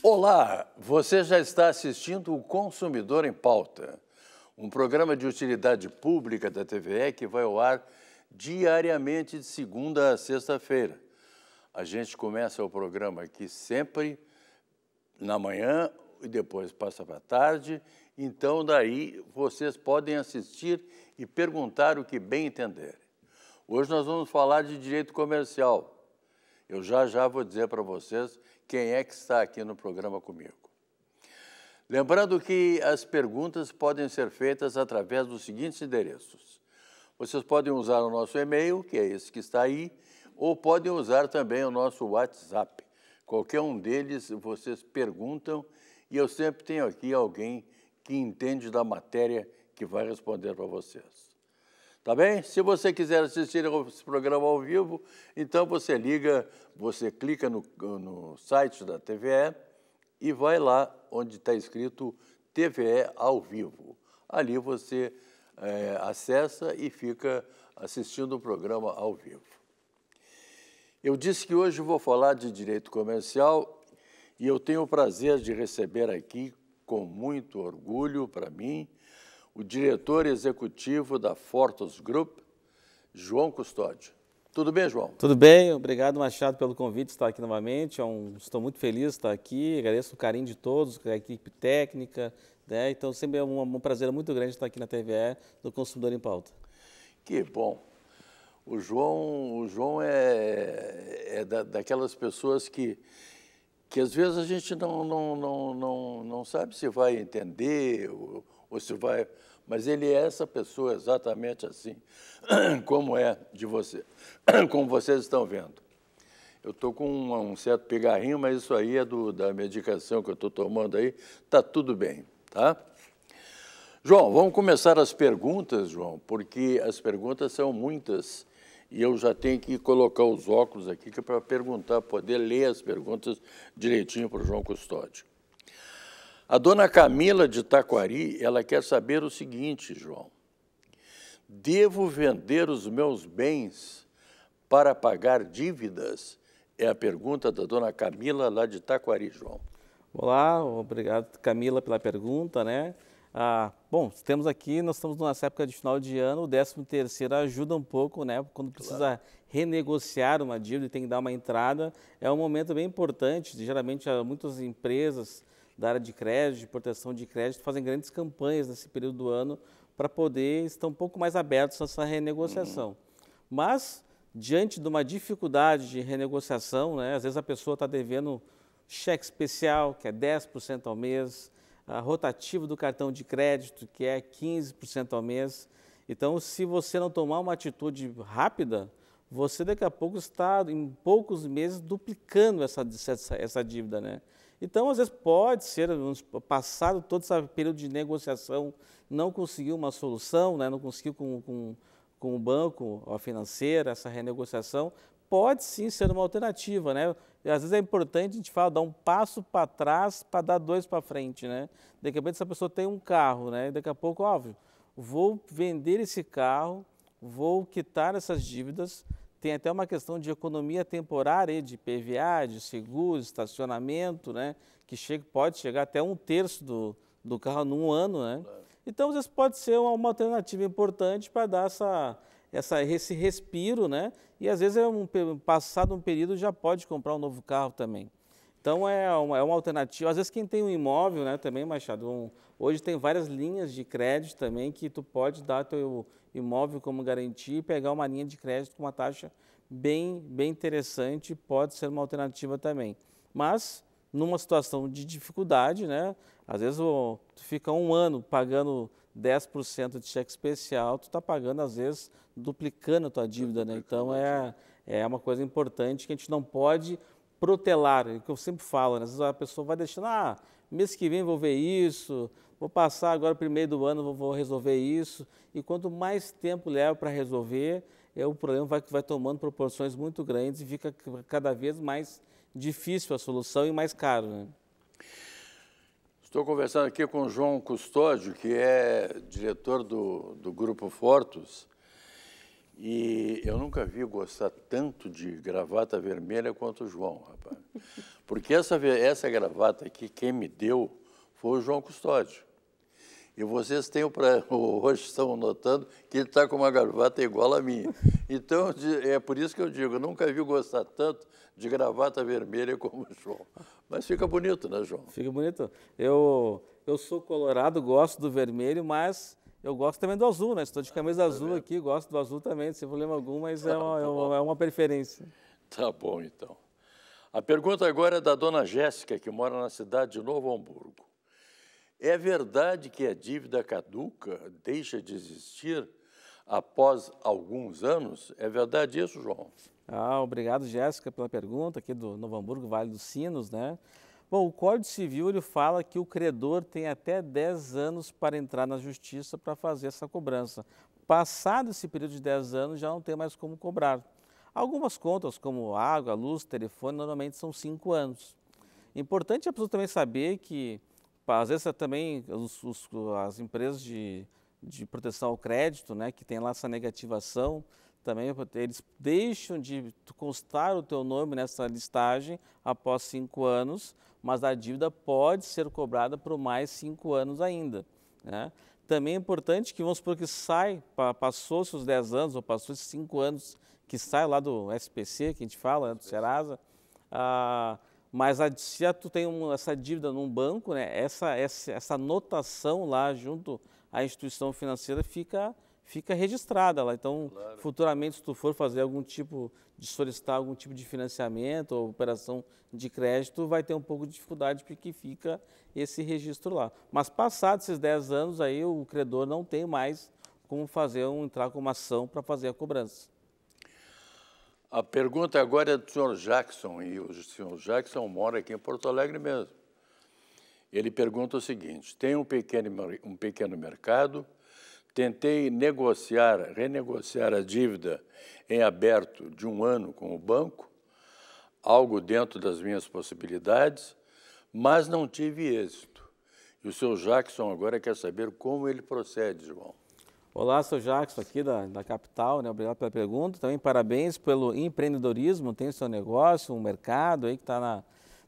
Olá, você já está assistindo o Consumidor em Pauta, um programa de utilidade pública da TVE que vai ao ar diariamente de segunda a sexta-feira. A gente começa o programa aqui sempre na manhã e depois passa para a tarde então, daí, vocês podem assistir e perguntar o que bem entenderem. Hoje nós vamos falar de direito comercial. Eu já já vou dizer para vocês quem é que está aqui no programa comigo. Lembrando que as perguntas podem ser feitas através dos seguintes endereços. Vocês podem usar o nosso e-mail, que é esse que está aí, ou podem usar também o nosso WhatsApp. Qualquer um deles vocês perguntam e eu sempre tenho aqui alguém que entende da matéria que vai responder para vocês. Tá bem? Se você quiser assistir esse programa ao vivo, então você liga, você clica no, no site da TVE e vai lá onde está escrito TVE ao vivo. Ali você é, acessa e fica assistindo o programa ao vivo. Eu disse que hoje vou falar de direito comercial e eu tenho o prazer de receber aqui com muito orgulho para mim, o diretor executivo da Fortos Group, João Custódio. Tudo bem, João? Tudo bem, obrigado, Machado, pelo convite de estar aqui novamente. É um, estou muito feliz de estar aqui, agradeço o carinho de todos, a equipe técnica. Né? Então, sempre é um, um prazer muito grande estar aqui na TVE, do Consumidor em Pauta. Que bom. O João, o João é, é da, daquelas pessoas que que às vezes a gente não, não, não, não, não sabe se vai entender ou, ou se vai. Mas ele é essa pessoa exatamente assim, como é de você, como vocês estão vendo. Eu estou com um, um, certo pigarrinho, mas isso aí é do, da medicação que eu estou tomando aí. Está tudo bem, tá? João, vamos começar as perguntas, João, porque as perguntas são muitas e eu já tenho que colocar os óculos aqui é para perguntar, poder ler as perguntas direitinho para o João Custódio. A dona Camila de Taquari, ela quer saber o seguinte, João. Devo vender os meus bens para pagar dívidas? É a pergunta da dona Camila lá de Taquari, João. Olá, obrigado Camila pela pergunta, né? Ah, Bom, temos aqui, nós estamos nessa época de final de ano, o 13 terceiro ajuda um pouco, né? Quando precisa claro. renegociar uma dívida e tem que dar uma entrada, é um momento bem importante. Geralmente, eh, muitas empresas da área de crédito, de proteção de crédito, fazem grandes campanhas nesse período do ano para poder estar um pouco mais abertos a essa renegociação. Uhum. Mas, diante de uma dificuldade de renegociação, né? Às vezes a pessoa está devendo cheque especial, que é 10% ao mês, rotativo do cartão de crédito, que é 15% ao mês. Então, se você não tomar uma atitude rápida, você daqui a pouco está, em poucos meses, duplicando essa, essa, essa dívida, né? Então, às vezes, pode ser, passado todo esse período de negociação, não conseguiu uma solução, né? não conseguiu com, com, com o banco, a financeira, essa renegociação, pode sim ser uma alternativa, né? Às vezes é importante a gente fala, dar um passo para trás para dar dois para frente, né? Daqui a pouco essa pessoa tem um carro, né? Daqui a pouco, óbvio, vou vender esse carro, vou quitar essas dívidas. Tem até uma questão de economia temporária, de PVA, de seguros, estacionamento, né? Que chega, pode chegar até um terço do, do carro num ano, né? Então, isso pode ser uma, uma alternativa importante para dar essa essa, esse respiro, né? E às vezes é um, passado um período já pode comprar um novo carro também. Então é uma, é uma alternativa. Às vezes quem tem um imóvel, né, também, Machado, um, hoje tem várias linhas de crédito também que tu pode dar teu imóvel como garantia e pegar uma linha de crédito com uma taxa bem, bem interessante, pode ser uma alternativa também. Mas numa situação de dificuldade, né, às vezes o, tu fica um ano pagando 10% de cheque especial, tu está pagando, às vezes, duplicando a tua dívida, né? Então, é, é uma coisa importante que a gente não pode protelar, é o que eu sempre falo, né? Às vezes a pessoa vai deixando, ah, mês que vem vou ver isso, vou passar agora primeiro do ano, vou resolver isso. E quanto mais tempo leva para resolver, é o problema vai, vai tomando proporções muito grandes e fica cada vez mais difícil a solução e mais caro, né? Estou conversando aqui com o João Custódio, que é diretor do, do Grupo Fortos. E eu nunca vi gostar tanto de gravata vermelha quanto o João, rapaz. Porque essa, essa gravata aqui, quem me deu foi o João Custódio. E vocês têm o pra... hoje estão notando que ele está com uma gravata igual a minha. Então, é por isso que eu digo, eu nunca vi gostar tanto de gravata vermelha como o João. Mas fica bonito, né, João? Fica bonito. Eu, eu sou colorado, gosto do vermelho, mas eu gosto também do azul, né? Estou de camisa ah, azul aqui, gosto do azul também, sem problema algum, mas tá, é, uma, é tá uma, é uma preferência. Tá bom, então. A pergunta agora é da dona Jéssica, que mora na cidade de Novo Hamburgo. É verdade que a dívida caduca deixa de existir após alguns anos? É verdade isso, João? Ah, obrigado, Jéssica, pela pergunta aqui do Novo Hamburgo, Vale dos Sinos, né? Bom, o Código Civil ele fala que o credor tem até 10 anos para entrar na justiça para fazer essa cobrança. Passado esse período de 10 anos, já não tem mais como cobrar. Algumas contas, como água, luz, telefone, normalmente são 5 anos. Importante a pessoa também saber que, às vezes, também os, os, as empresas de, de proteção ao crédito, né, que tem lá essa negativação, também eles deixam de constar o teu nome nessa listagem após cinco anos, mas a dívida pode ser cobrada por mais cinco anos ainda. Né? Também é importante que, vamos supor que sai, passou-se os 10 anos ou passou-se 5 anos que sai lá do SPC, que a gente fala, né, do Serasa, ah, mas a, se tu tem um, essa dívida num banco, né, essa, essa, essa notação lá junto à instituição financeira fica fica registrada lá. Então, claro. futuramente, se tu for fazer algum tipo de solicitar algum tipo de financiamento ou operação de crédito, vai ter um pouco de dificuldade porque fica esse registro lá. Mas passados esses 10 anos aí, o credor não tem mais como fazer um entrar com uma ação para fazer a cobrança. A pergunta agora é do senhor Jackson, e o senhor Jackson mora aqui em Porto Alegre mesmo. Ele pergunta o seguinte: tem um pequeno, um pequeno mercado Tentei negociar, renegociar a dívida em aberto de um ano com o banco, algo dentro das minhas possibilidades, mas não tive êxito. E o seu Jackson agora quer saber como ele procede, João. Olá, sou Jackson aqui da, da capital, né? obrigado pela pergunta. Também parabéns pelo empreendedorismo, tem seu negócio, um mercado aí que está na,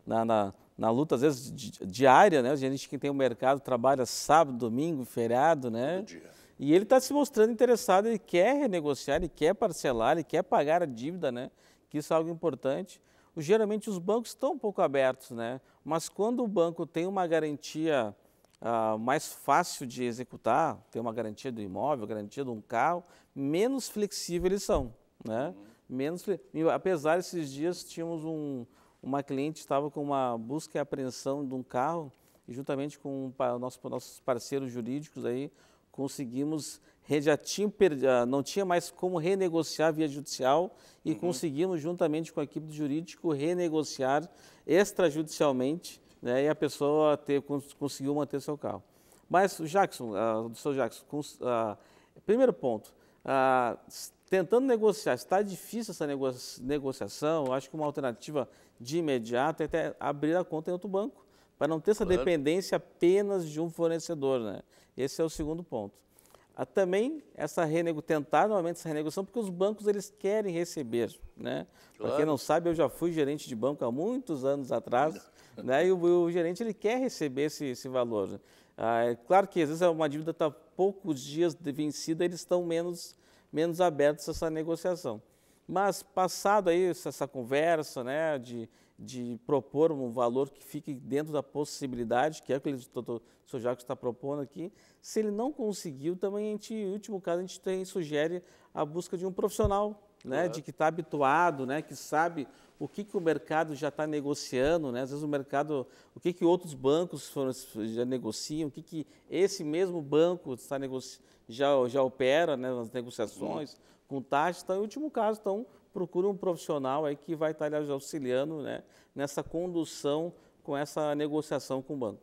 na, na, na, luta, às vezes, di, diária, né? A gente que tem o um mercado trabalha sábado, domingo, feriado, né? Todo dia. E ele está se mostrando interessado, ele quer renegociar, ele quer parcelar, ele quer pagar a dívida, né? Que isso é algo importante. geralmente os bancos estão um pouco abertos, né? Mas quando o banco tem uma garantia ah, mais fácil de executar, tem uma garantia do imóvel, garantia de um carro, menos flexível eles são, né? Uhum. Menos, apesar esses dias tínhamos um, uma cliente estava com uma busca e apreensão de um carro e juntamente com um, nossos, nossos parceiros jurídicos aí conseguimos já tinha, não tinha mais como renegociar via judicial e uhum. conseguimos, juntamente com a equipe jurídica jurídico, renegociar extrajudicialmente né, e a pessoa ter, conseguiu manter seu carro. Mas, Jackson, uh, ah, senhor Jackson, uh, primeiro ponto, uh, tentando negociar, está difícil essa negociação, acho que uma alternativa de imediato é até abrir a conta em outro banco para não ter essa claro. dependência apenas de um fornecedor, né? Esse é o segundo ponto. Há ah, também essa renego, tentar novamente essa renegociação, porque os bancos eles querem receber, né? Claro. Para quem não sabe, eu já fui gerente de banco há muitos anos atrás, né? E o, o, gerente ele quer receber esse, esse valor. Ah, é claro que às vezes é uma dívida está poucos dias de vencida, eles estão menos menos abertos a essa negociação. Mas passado aí essa conversa, né, de, de propor um valor que fique dentro da possibilidade, que é o que o doutor Sr. Jacques está propondo aqui, se ele não conseguiu, também a gente, em último caso, a gente tem, sugere a busca de um profissional, né, de que está habituado, né, que sabe o que, que o mercado já está negociando, né? às vezes o mercado, o que, que outros bancos foram, já negociam, o que, que esse mesmo banco está já, já opera né, nas negociações, com taxa. Então, em último caso, então, procure um profissional aí que vai estar lhe auxiliando né, nessa condução com essa negociação com o banco.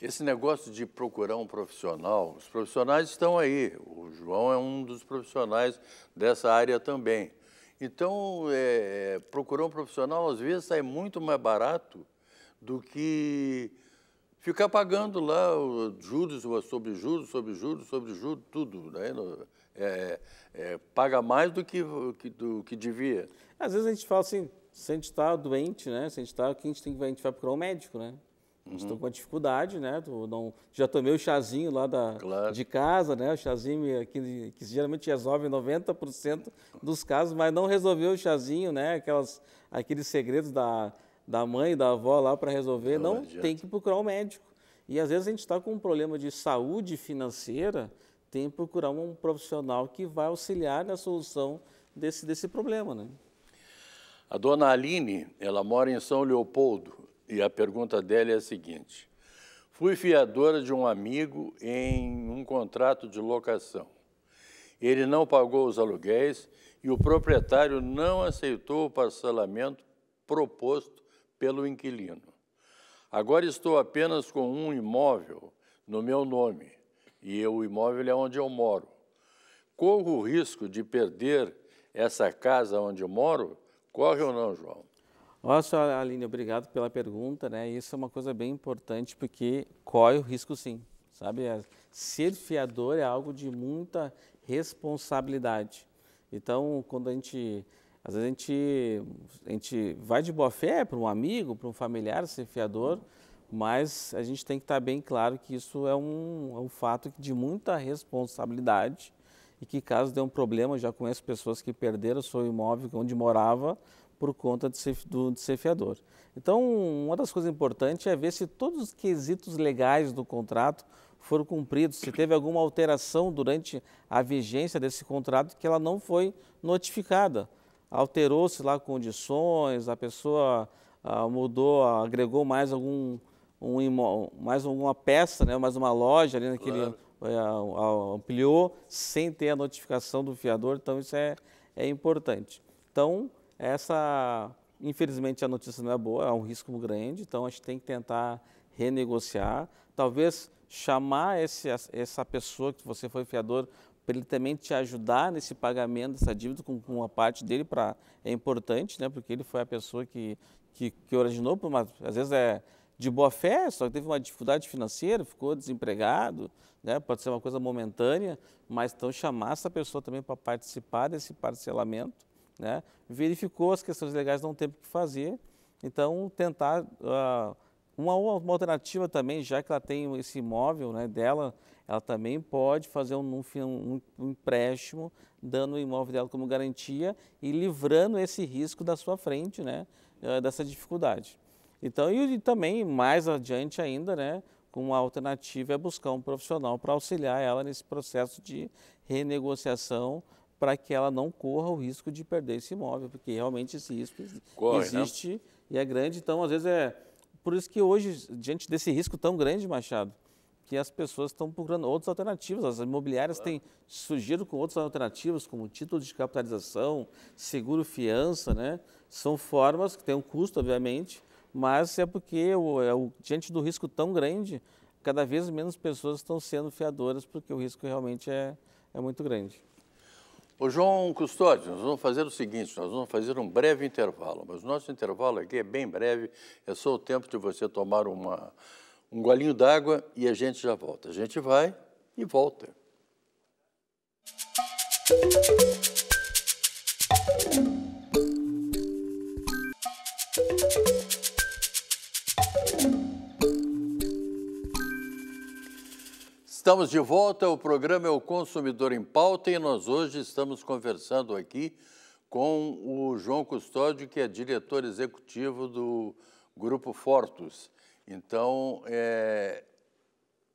Esse negócio de procurar um profissional, os profissionais estão aí. O João é um dos profissionais dessa área também. Então, é, procurar um profissional às vezes sai é muito mais barato do que ficar pagando lá juros sobre juros, sobre juros, sobre juros, tudo. Né? é, é, paga mais do que, do que devia. Às vezes a gente fala assim, se a gente está doente, né? Se a gente está, que a gente tem que a gente vai procurar um médico, né? A gente está uhum. com uma dificuldade, né? Não, já tomei o chazinho lá da, claro. de casa, né? O chazinho que, que geralmente resolve 90% dos casos, mas não resolveu o chazinho, né? Aquelas, aqueles segredos da, da mãe, da avó lá para resolver. Não, não tem que procurar um médico. E às vezes a gente está com um problema de saúde financeira, tem que procurar um profissional que vai auxiliar na solução desse, desse problema. Né? A dona Aline, ela mora em São Leopoldo e a pergunta dela é a seguinte. Fui fiadora de um amigo em um contrato de locação. Ele não pagou os aluguéis e o proprietário não aceitou o parcelamento proposto pelo inquilino. Agora estou apenas com um imóvel no meu nome e o imóvel é onde eu moro. Corro o risco de perder essa casa onde eu moro? Corre ou não, João? Olha só, Aline, obrigado pela pergunta, né? Isso é uma coisa bem importante porque corre o risco sim, sabe? É, ser fiador é algo de muita responsabilidade. Então, quando a gente, às vezes a gente, a gente vai de boa fé para um amigo, para um familiar ser fiador, mas a gente tem que estar bem claro que isso é um, é um fato de muita responsabilidade e que caso dê um problema, já conheço pessoas que perderam seu imóvel onde morava por conta de ser, do, de Então, uma das coisas importantes é ver se todos os quesitos legais do contrato foram cumpridos, se teve alguma alteração durante a vigência desse contrato que ela não foi notificada. Alterou-se lá condições, a pessoa ah, mudou, agregou mais algum um imó, mais uma peça, né, mais uma loja ali naquele né, claro. É, ampliou sem ter a notificação do fiador, então isso é, é importante. Então, essa, infelizmente a notícia não é boa, é um risco grande, então a gente tem que tentar renegociar, talvez chamar esse, essa pessoa que você foi fiador para ele também te ajudar nesse pagamento dessa dívida com, com uma parte dele para é importante, né? Porque ele foi a pessoa que que, que originou, mas às vezes é de boa fé, só que teve uma dificuldade financeira, ficou desempregado, né? pode ser uma coisa momentânea, mas então chamar essa pessoa também para participar desse parcelamento, né? verificou as questões legais, não tem o que fazer, então tentar uh, uma, uma, alternativa também, já que ela tem esse imóvel né, dela, ela também pode fazer um, um, um empréstimo, dando o imóvel dela como garantia e livrando esse risco da sua frente, né, uh, dessa dificuldade. Então, e também mais adiante ainda, né, uma alternativa é buscar um profissional para auxiliar ela nesse processo de renegociação para que ela não corra o risco de perder esse imóvel, porque realmente esse risco Corre, né? existe né? e é grande. Então, às vezes é por isso que hoje, diante desse risco tão grande, Machado, que as pessoas estão procurando outras alternativas. As imobiliárias têm surgido com outras alternativas, como título de capitalização, seguro fiança, né? São formas que têm um custo, obviamente, mas é porque o, é o, diante do risco tão grande, cada vez menos pessoas estão sendo fiadoras, porque o risco realmente é, é muito grande. O João Custódio, nós vamos fazer o seguinte, nós vamos fazer um breve intervalo, mas o nosso intervalo aqui é bem breve, é só o tempo de você tomar uma, um golinho d'água e a gente já volta. A gente vai e volta. Música Estamos de volta, o programa é o Consumidor em Pauta e nós hoje estamos conversando aqui com o João Custódio, que é diretor executivo do Grupo Fortus. Então, é,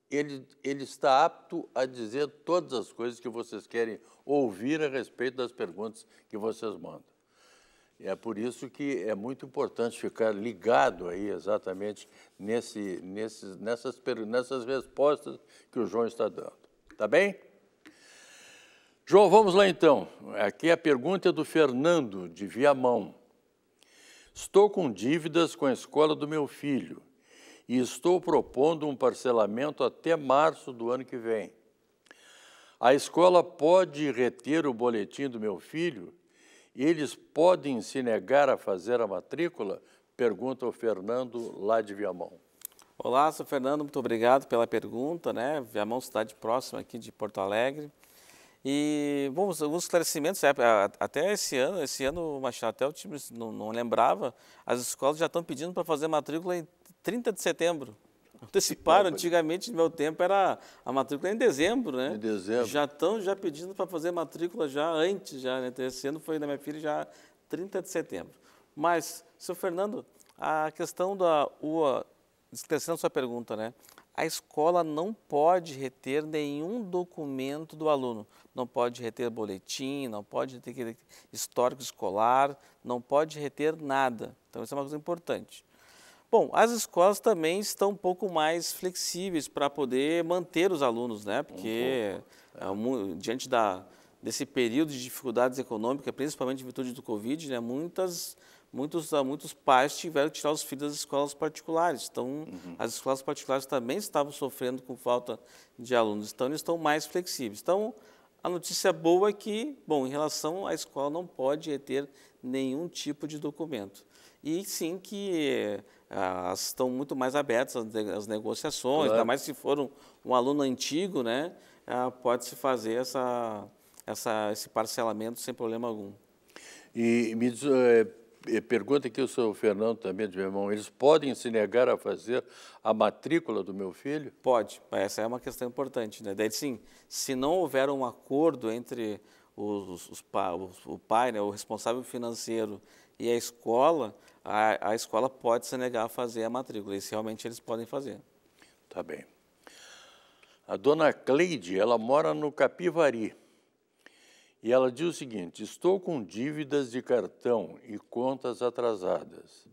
ele, ele está apto a dizer todas as coisas que vocês querem ouvir a respeito das perguntas que vocês mandam. É por isso que é muito importante ficar ligado aí exatamente nesse, nesses, nessas, nessas respostas que o João está dando. Tá bem? João, vamos lá então. Aqui é a pergunta é do Fernando, de Viamão. Estou com dívidas com a escola do meu filho e estou propondo um parcelamento até março do ano que vem. A escola pode reter o boletim do meu filho eles podem se negar a fazer a matrícula? Pergunta o Fernando, lá de Viamão. Olá, sou Fernando, muito obrigado pela pergunta, né? Viamão, cidade próxima aqui de Porto Alegre. E, bom, alguns esclarecimentos, é, até esse ano, esse ano, Machado, até o time não, não lembrava, as escolas já estão pedindo para fazer matrícula em 30 de setembro. Anteciparam. Antigamente, no meu tempo, era a matrícula em dezembro, né? Em dezembro. Já estão já pedindo para fazer matrícula já antes, já, né? Então, esse ano foi da minha filha já 30 de setembro. Mas, seu Fernando, a questão da UA, esclarecendo sua pergunta, né? A escola não pode reter nenhum documento do aluno. Não pode reter boletim, não pode reter histórico escolar, não pode reter nada. Então, isso é uma coisa importante. Bom, as escolas também estão um pouco mais flexíveis para poder manter os alunos, né? Porque um é diante da, desse período de dificuldades econômicas, principalmente em virtude do Covid, né? Muitas, muitos, muitos pais tiveram que tirar os filhos das escolas particulares. Então, uhum. as escolas particulares também estavam sofrendo com falta de alunos. Então, eles estão mais flexíveis. Então, a notícia boa é que, bom, em relação à escola não pode ter nenhum tipo de documento. E sim que estão muito mais abertas às negociações, claro. ainda mais se for um, um aluno antigo, né? Ah, pode-se fazer essa, essa, esse parcelamento sem problema algum. E me diz, é, pergunta aqui o senhor Fernando também, de meu irmão, eles podem se negar a fazer a matrícula do meu filho? Pode, essa é uma questão importante, né? Daí sim, se não houver um acordo entre os, os, os, o pai, né, o responsável financeiro e a escola, a, a escola pode se negar a fazer a matrícula. Se realmente eles podem fazer. Tá bem. A dona Cleide, ela mora no Capivari. E ela diz o seguinte: estou com dívidas de cartão e contas atrasadas.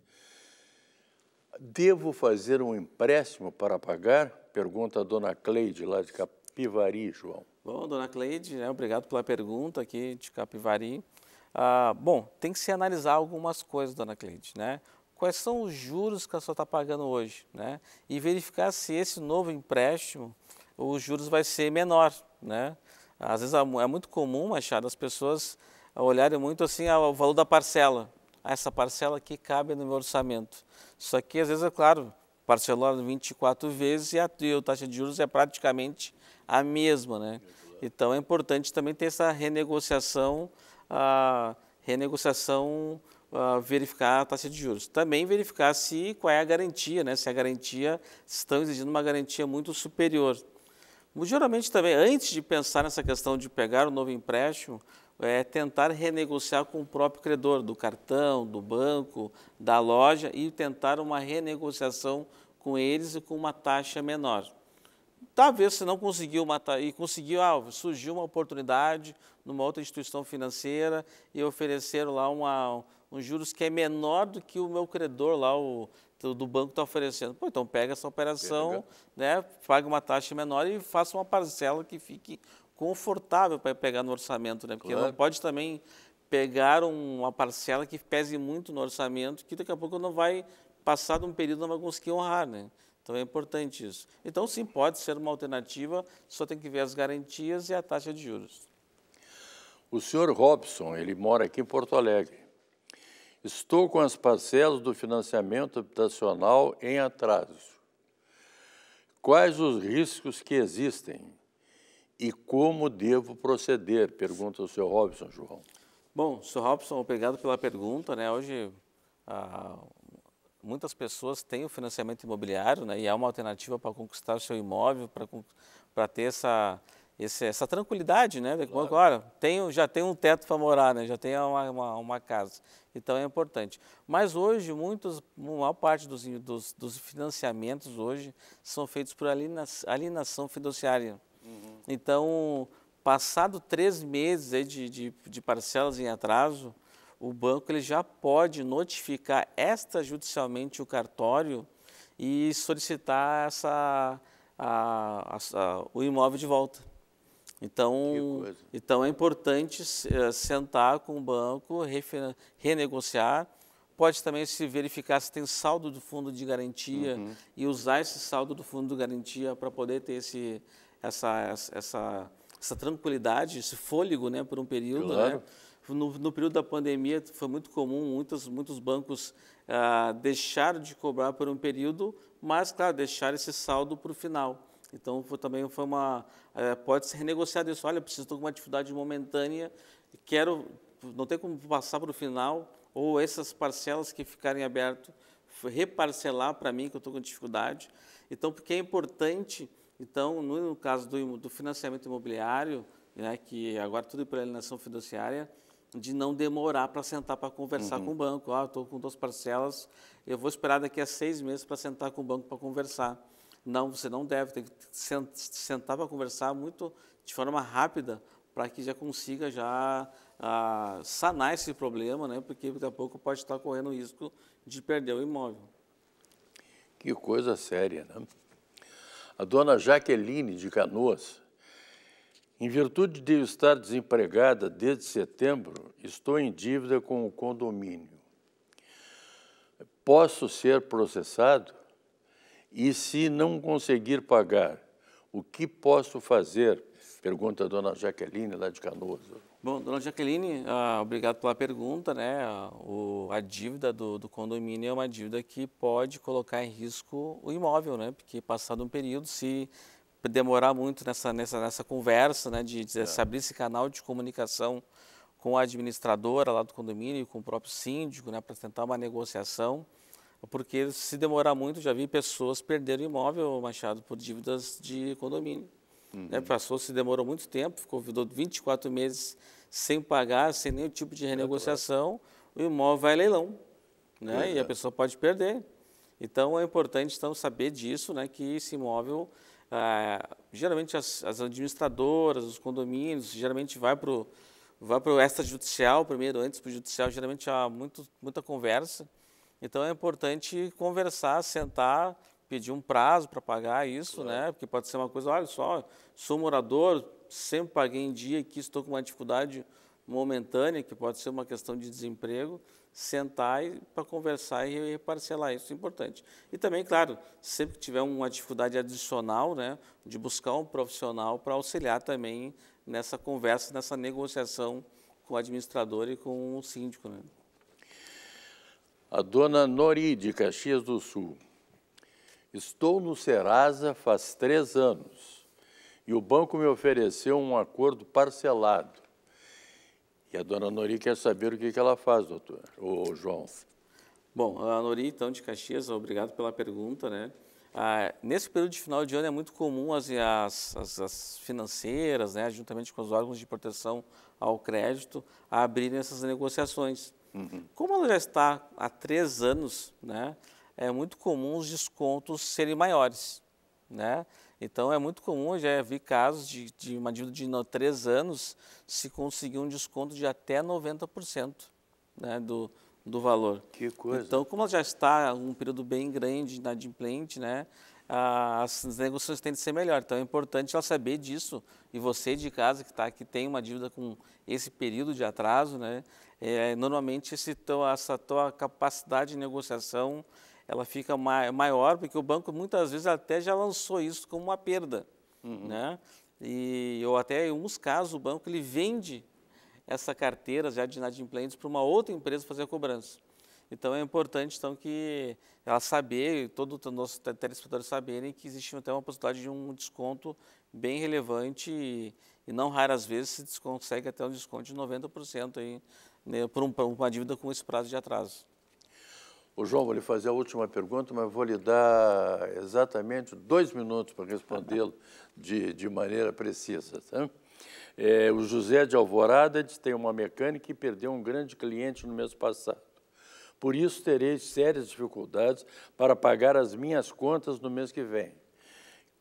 Devo fazer um empréstimo para pagar? Pergunta a dona Cleide, lá de Capivari, João. Bom, dona Cleide, né, obrigado pela pergunta aqui de Capivari. Ah, bom, tem que se analisar algumas coisas, dona Cleide, né? Quais são os juros que a senhora está pagando hoje, né? E verificar se esse novo empréstimo, os juros vai ser menor, né? Às vezes é, é muito comum, achar as pessoas olharem muito assim ao valor da parcela. Ah, essa parcela aqui cabe no meu orçamento. Só que às vezes, é claro, parcelou 24 vezes e a, e a taxa de juros é praticamente a mesma, né? É. Então é importante também ter essa renegociação a renegociação, a verificar a taxa de juros. Também verificar se qual é a garantia, né? se a garantia, se estão exigindo uma garantia muito superior. Geralmente também, antes de pensar nessa questão de pegar um novo empréstimo, é tentar renegociar com o próprio credor, do cartão, do banco, da loja, e tentar uma renegociação com eles e com uma taxa menor talvez se não conseguiu matar e conseguiu, ah, surgiu uma oportunidade numa outra instituição financeira e ofereceram lá uma, um juros que é menor do que o meu credor lá, o do banco está oferecendo. Pô, então pega essa operação, pega. né, paga uma taxa menor e faça uma parcela que fique confortável para pegar no orçamento, né? Porque claro. não pode também pegar uma parcela que pese muito no orçamento, que daqui a pouco não vai passado um período não vai conseguir honrar, né? Então é importante isso. Então sim, pode ser uma alternativa, só tem que ver as garantias e a taxa de juros. O senhor Robson, ele mora aqui em Porto Alegre. Estou com as parcelas do financiamento habitacional em atraso. Quais os riscos que existem e como devo proceder? Pergunta o senhor Robson, João. Bom, senhor Robson, obrigado pela pergunta. Né? Hoje a, muitas pessoas têm o financiamento imobiliário né, e é uma alternativa para conquistar o seu imóvel, para ter essa, esse, essa tranquilidade, né? Claro. Agora, tenho, já tem um teto para morar, né? já tem uma, uma, uma, casa. Então é importante. Mas hoje, muitos, maior parte dos, dos, dos financiamentos hoje são feitos por alienação fiduciária. Uhum. Então, passado três meses aí de, de, de parcelas em atraso, o banco ele já pode notificar extrajudicialmente o cartório e solicitar essa, a, a, o imóvel de volta. Então, então é importante eh, sentar com o banco, renegociar. Pode também se verificar se tem saldo do fundo de garantia uhum. e usar esse saldo do fundo de garantia para poder ter esse, essa, essa, essa, tranquilidade, esse fôlego né, por um período. Né? Claro. Né? no, no, período da pandemia foi muito comum, muitos, muitos bancos ah, deixaram de cobrar por um período, mas, claro, deixaram esse saldo para o final. Então, foi, também foi uma... Eh, pode ser renegociado isso. Olha, preciso de uma atividade momentânea, quero... Não tem como passar para o final, ou essas parcelas que ficarem abertas, reparcelar para mim, que eu estou com dificuldade. Então, porque é importante... Então, no, no caso do, do financiamento imobiliário, né, que agora tudo é a alienação fiduciária, de não demorar para sentar para conversar uhum. com o banco. Ah, estou com duas parcelas, eu vou esperar daqui a seis meses para sentar com o banco para conversar. Não, você não deve, tem que sentar para conversar muito de forma rápida para que já consiga já ah, sanar esse problema, né? porque daqui a pouco pode estar correndo o risco de perder o imóvel. Que coisa séria, né? A dona Jaqueline de Canoas em virtude de eu estar desempregada desde setembro, estou em dívida com o condomínio. Posso ser processado? E se não conseguir pagar, o que posso fazer? Pergunta a dona Jaqueline, lá de Canoas. Bom, dona Jaqueline, ah, obrigado pela pergunta. Né? O, a dívida do, do, condomínio é uma dívida que pode colocar em risco o imóvel, né? porque passado um período, se demorar muito nessa, nessa, nessa conversa, né, de, de é. abrir esse canal de comunicação com a administradora lá do condomínio, com o próprio síndico, né, para tentar uma negociação, porque se demorar muito, já vi pessoas perderem imóvel, Machado, por dívidas de condomínio. Né, uhum. Né, passou, se demorou muito tempo, ficou 24 meses sem pagar, sem nenhum tipo de renegociação, o imóvel vai a leilão, né, e a pessoa pode perder. Então, é importante então, saber disso, né, que esse imóvel ah, geralmente as, as, administradoras, os condomínios, geralmente vai para o vai extrajudicial primeiro, antes para o judicial, geralmente há muito, muita conversa. Então é importante conversar, sentar, pedir um prazo para pagar isso, né? claro. né? Porque pode ser uma coisa, olha só, sou morador, sempre paguei em dia, aqui estou com uma dificuldade momentânea, que pode ser uma questão de desemprego, sentar para conversar e reparcelar isso é importante. E também, claro, sempre que tiver uma dificuldade adicional, né, de buscar um profissional para auxiliar também nessa conversa, nessa negociação com o administrador e com o síndico. Né? A dona Nori, de Caxias do Sul. Estou no Serasa faz três anos e o banco me ofereceu um acordo parcelado. E a dona Nori quer saber o que, que ela faz, doutor, o João. Bom, a Nori, então, de Caxias, obrigado pela pergunta, né? Ah, nesse período de final de ano é muito comum as, as, as, financeiras, né, juntamente com os órgãos de proteção ao crédito, abrirem essas negociações. Uhum. Como ela já está há três anos, né, é muito comum os descontos serem maiores. Né? Então é muito comum, já vi casos de, de uma dívida de no, três anos se conseguir um desconto de até 90% né, do, do valor. Que coisa. Então, como ela já está um período bem grande na adimplente, né, as negociações têm de ser melhor. Então é importante ela saber disso. E você de casa que, tá, que tem uma dívida com esse período de atraso, né, é, normalmente esse, essa tua capacidade de negociação ela fica maior, porque o banco muitas vezes até já lançou isso como uma perda, uhum. né? E ou até em alguns casos o banco ele vende essa carteira já de inadimplentes para uma outra empresa fazer a cobrança. Então é importante então que ela saber, todo o nosso telespectador saberem que existe até uma possibilidade de um desconto bem relevante e, e não raras vezes se consegue até um desconto de 90% aí, né, por, um, por uma dívida com esse prazo de atraso. O João, vou lhe fazer a última pergunta, mas vou lhe dar exatamente dois minutos para respondê-lo de, de maneira precisa. Tá? É, o José de Alvorada tem uma mecânica e perdeu um grande cliente no mês passado. Por isso, terei sérias dificuldades para pagar as minhas contas no mês que vem.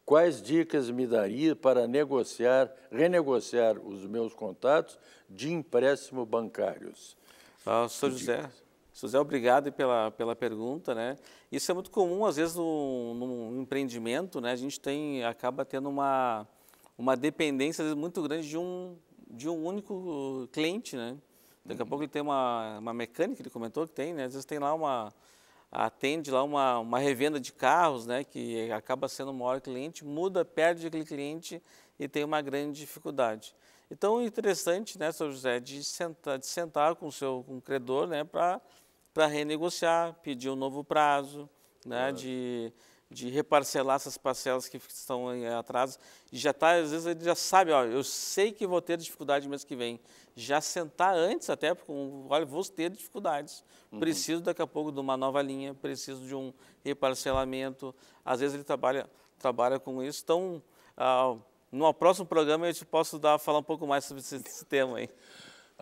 Quais dicas me daria para negociar, renegociar os meus contatos de empréstimo bancários? Ah, Sr. José, José, obrigado pela, pela pergunta, né? Isso é muito comum, às vezes, no, empreendimento, né? A gente tem, acaba tendo uma, uma dependência, vezes, muito grande de um, de um único cliente, né? Daqui a uhum. pouco ele tem uma, uma mecânica, ele comentou que tem, né? Às vezes tem lá uma, atende lá uma, uma revenda de carros, né, que acaba sendo o maior cliente, muda, perde aquele cliente e tem uma grande dificuldade. Então, é interessante, né, Sr. José, de sentar, de sentar com o seu com o credor, né, para para renegociar, pedir um novo prazo, né, é. de, de reparcelar essas parcelas que estão em atraso. E já está, às vezes ele já sabe, ó, eu sei que vou ter dificuldade mês que vem. Já sentar antes até, porque olha, vou ter dificuldades. Uhum. Preciso daqui a pouco de uma nova linha, preciso de um reparcelamento. Às vezes ele trabalha, trabalha com isso. Então, ah, no próximo programa eu te posso dar, falar um pouco mais sobre esse, esse tema aí.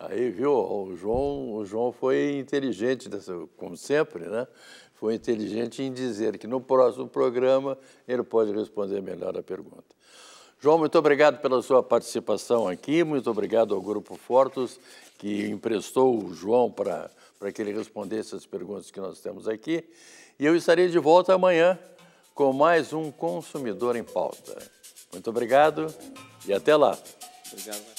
Aí, viu, o João, o João foi inteligente, como sempre, né? Foi inteligente em dizer que no próximo programa ele pode responder melhor a pergunta. João, muito obrigado pela sua participação aqui, muito obrigado ao Grupo Fortos, que emprestou o João para que ele respondesse as perguntas que nós temos aqui. E eu estarei de volta amanhã com mais um Consumidor em Pauta. Muito obrigado e até lá. Obrigado.